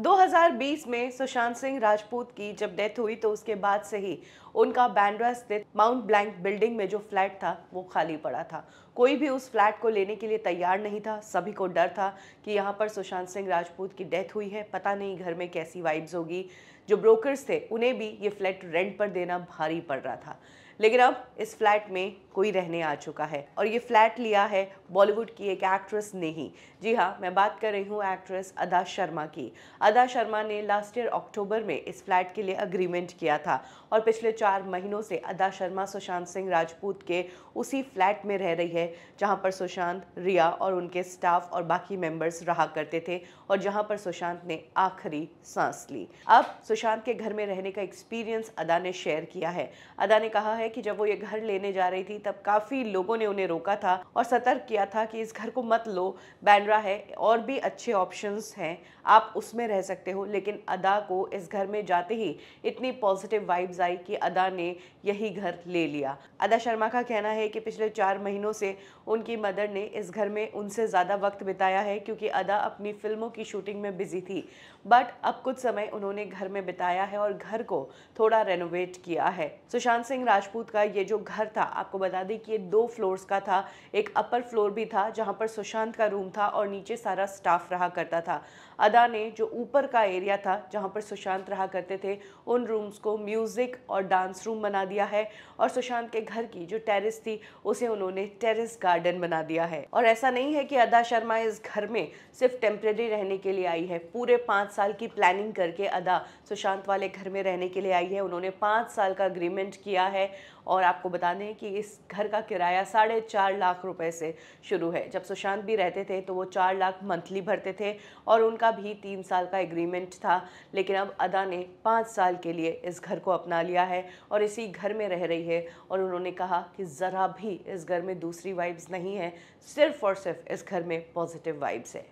2020 में सुशांत सिंह राजपूत की जब डेथ हुई तो उसके बाद से ही उनका बैंड्रा स्थित माउंट ब्लैंक बिल्डिंग में जो फ्लैट था वो खाली पड़ा था कोई भी उस फ्लैट को लेने के लिए तैयार नहीं था सभी को डर था कि यहाँ पर सुशांत सिंह राजपूत की डेथ हुई है पता नहीं घर में कैसी वाइब्स होगी जो ब्रोकर्स थे उन्हें भी ये फ्लैट रेंट पर देना भारी पड़ रहा था लेकिन अब इस फ्लैट में कोई रहने आ चुका है और ये फ्लैट लिया है बॉलीवुड की एक एक्ट्रेस ने ही जी हाँ मैं बात कर रही हूँ एक्ट्रेस अदा शर्मा की अदा शर्मा ने लास्ट ईयर अक्टूबर में इस फ्लैट के लिए अग्रीमेंट किया था और पिछले चार महीनों से अदा शर्मा सुशांत सिंह राजपूत के उसी फ्लैट में रह रही है जहाँ पर सुशांत रिया और उनके स्टाफ और बाकी मेम्बर्स रहा करते थे और जहाँ पर सुशांत ने आखिरी सांस ली अब सुशांत के घर में रहने का एक्सपीरियंस अदा ने शेयर किया है अदा ने कहा है कि जब वो ये घर लेने जा रही थी तब काफ़ी लोगों ने उन्हें रोका था और सतर्क किया था कि इस घर को मत लो बैंड्रा है और भी अच्छे ऑप्शंस हैं आप उसमें रह सकते हो लेकिन अदा को इस घर में जाते ही इतनी पॉजिटिव वाइब्स आई कि अदा ने यही घर ले लिया अदा शर्मा का कहना है कि पिछले चार महीनों से उनकी मदर ने इस घर में उनसे ज़्यादा वक्त बिताया है क्योंकि अदा अपनी फिल्मों की शूटिंग में बिजी थी बट अब कुछ समय उन्होंने घर में बिताया है और घर को थोड़ा रेनोवेट किया है सुशांत सिंह राजपूत राजपूत का ये जो घर था आपको बता दें कि ये दो फ्लोर्स का था एक अपर फ्लोर भी था जहाँ पर सुशांत का रूम था और नीचे सारा स्टाफ रहा करता था अदा ने जो ऊपर का एरिया था जहाँ पर सुशांत रहा करते थे उन रूम्स को म्यूज़िक और डांस रूम बना दिया है और सुशांत के घर की जो टेरिस थी उसे उन्होंने टेरिस गार्डन बना दिया है और ऐसा नहीं है कि अदा शर्मा इस घर में सिर्फ टेम्प्रेरी रहने के लिए आई है पूरे पाँच साल की प्लानिंग करके अदा सुशांत वाले घर में रहने के लिए आई है उन्होंने पाँच साल का अग्रीमेंट किया है और आपको बता दें कि इस घर का किराया साढ़े चार लाख रुपए से शुरू है जब सुशांत भी रहते थे तो वो चार लाख मंथली भरते थे और उनका भी तीन साल का एग्रीमेंट था लेकिन अब अदा ने पाँच साल के लिए इस घर को अपना लिया है और इसी घर में रह रही है और उन्होंने कहा कि ज़रा भी इस घर में दूसरी वाइब्स नहीं है सिर्फ और सिर्फ इस घर में पॉजिटिव वाइब्स है